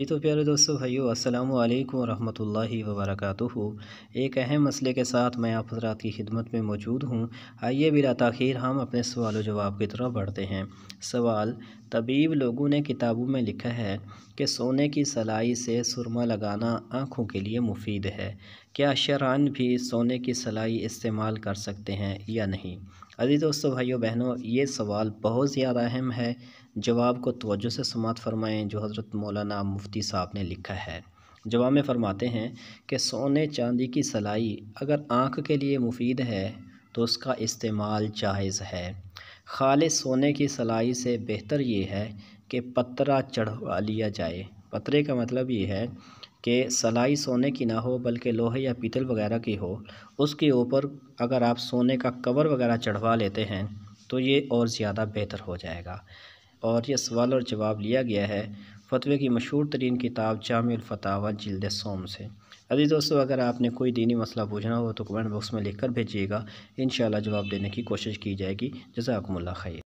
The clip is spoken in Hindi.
जी तो प्यारे दोस्तों भाइयों अस्सलाम वालेकुम रहमतुल्लाहि व बरकातुहू एक अहम मसले के साथ मैं आप हजरात की खिदमत में मौजूद हूँ आइए बिला तखिर हम अपने सवाल जवाब की तरफ बढ़ते हैं सवाल तबीब लोगों ने किताबों में लिखा है कि सोने की सलाई से सुरमा लगाना आँखों के लिए मुफीद है क्या शरान भी सोने की सलाई इस्तेमाल कर सकते हैं या नहीं अभी दोस्तों भाइयों बहनों ये सवाल बहुत ज़्यादा अहम है जवाब को तोज्जो से समात फरमाएँ जो हज़रत मौलाना मुफ्ती साहब ने लिखा है जवाब में फ़रमाते हैं कि सोने चांदी की सलाई अगर आँख के लिए मुफीद है तो उसका इस्तेमाल जायज़ है खाले सोने की सलाई से बेहतर ये है कि पत्रा चढ़वा लिया जाए पतरे का मतलब ये है कि सलाई सोने की ना हो बल्कि लोहे या पीतल वगैरह की हो उसके ऊपर अगर आप सोने का कवर वगैरह चढ़वा लेते हैं तो ये और ज़्यादा बेहतर हो जाएगा और ये सवाल और जवाब लिया गया है फतवे की मशहूर तरीन किताब जामफ़तावा जल्द सोम से अभी दोस्तों अगर आपने कोई दीनी मसला पूछना हो तो कमेंट बॉक्स में लिख कर भेजिएगा इन जवाब देने की कोशिश की जाएगी जजाकमल्ला खैर